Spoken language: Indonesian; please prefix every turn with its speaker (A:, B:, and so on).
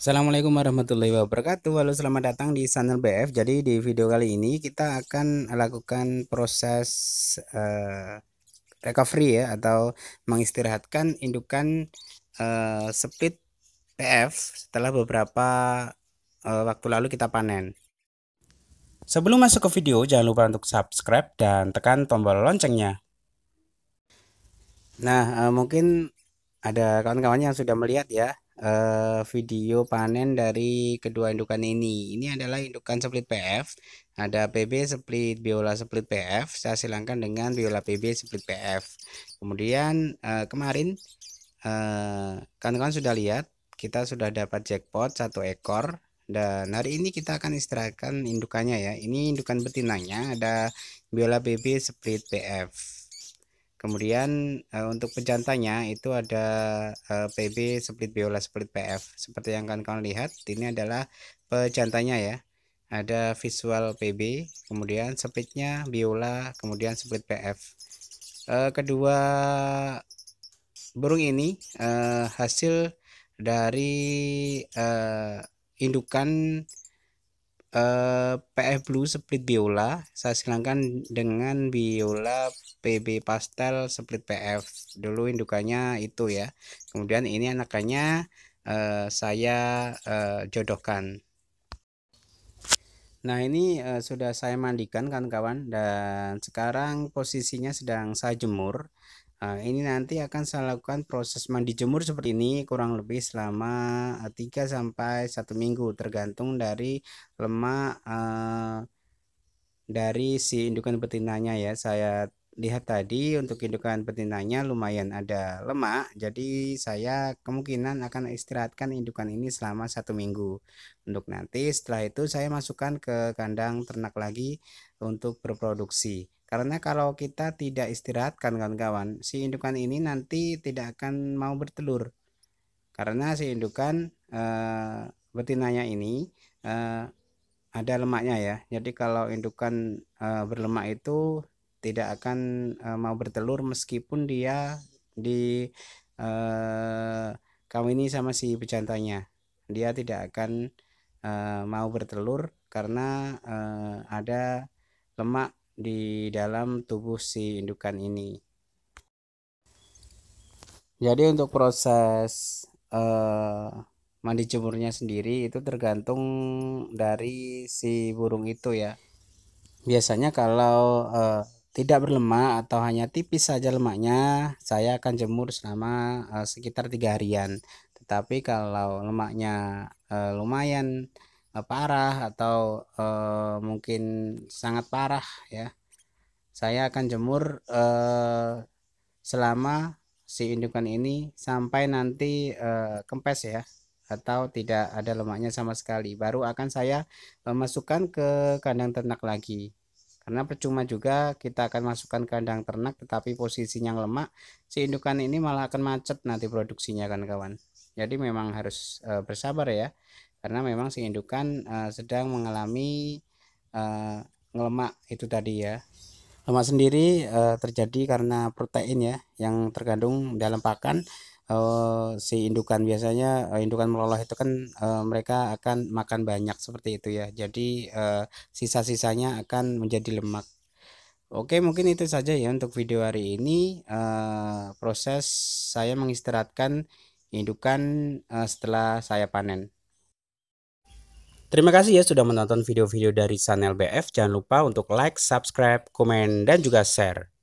A: Assalamualaikum warahmatullahi wabarakatuh Halo selamat datang di channel BF Jadi di video kali ini kita akan lakukan proses uh, recovery ya Atau mengistirahatkan indukan uh, eh, split PF setelah beberapa uh, waktu lalu kita panen Sebelum masuk ke video jangan lupa untuk subscribe dan tekan tombol loncengnya Nah uh, mungkin ada kawan-kawan yang sudah melihat ya uh, video panen dari kedua indukan ini. Ini adalah indukan split PF. Ada PB split biola split PF. Saya silangkan dengan biola PB split PF. Kemudian uh, kemarin eh, kawan-kawan uh, sudah lihat kita sudah dapat jackpot satu ekor dan hari ini kita akan istirahatkan indukannya ya. Ini indukan betinanya ada biola PB split PF kemudian uh, untuk pejantannya itu ada uh, eh, PB split biola split PF seperti yang kalian kalian lihat ini adalah pejantanya ya ada visual PB kemudian splitnya biola kemudian split PF uh, eh, kedua burung ini uh, hasil dari uh, indukan Eh, PF Blue split biola saya silangkan dengan biola PB pastel split PF dulu indukannya itu ya kemudian ini anakannya uh, saya uh, jodohkan Nah ini uh, sudah saya mandikan kan kawan dan sekarang posisinya sedang saya jemur Nah, ini nanti akan saya lakukan proses mandi jemur seperti ini kurang lebih selama 3 eh, sampai 1 minggu tergantung dari lemak eh, dari si indukan betinanya ya. Saya lihat tadi untuk indukan betinanya lumayan ada lemak jadi saya kemungkinan akan istirahatkan indukan ini selama satu minggu untuk nanti setelah itu saya masukkan ke kandang ternak lagi untuk berproduksi karena kalau kita tidak istirahatkan kawan-kawan si indukan ini nanti tidak akan mau bertelur karena si indukan e, betinanya ini e, ada lemaknya ya jadi kalau indukan e, berlemak itu tidak akan uh, mau bertelur meskipun dia di uh, eh, ini sama si bejantanya dia tidak akan uh, mau bertelur karena uh, ada lemak di dalam tubuh si indukan ini jadi untuk proses uh, mandi jemurnya sendiri itu tergantung dari si burung itu ya biasanya kalau uh, tidak berlemak atau hanya tipis saja lemaknya saya akan jemur selama uh, sekitar tiga harian tetapi kalau lemaknya uh, lumayan uh, parah atau uh, mungkin sangat parah ya saya akan jemur uh, selama si indukan ini sampai nanti uh, kempes ya atau tidak ada lemaknya sama sekali baru akan saya memasukkan ke kandang ternak lagi karena percuma juga kita akan masukkan kandang ternak tetapi posisinya lemak, si indukan ini malah akan macet nanti produksinya kan kawan. Jadi memang harus e, bersabar ya. Karena memang si indukan e, sedang mengalami e, ngelemak itu tadi ya. Lemak sendiri e, terjadi karena protein ya yang terkandung dalam pakan Eh, si indukan biasanya eh, indukan meloloh itu kan eh, mereka akan makan banyak seperti itu ya jadi sisa-sisanya akan menjadi lemak Oke mungkin itu saja ya untuk video hari ini proses saya mengistirahatkan indukan setelah saya panen Terima kasih ya sudah menonton video-video dari Sanel BF. Jangan lupa untuk like, subscribe, komen, dan juga share.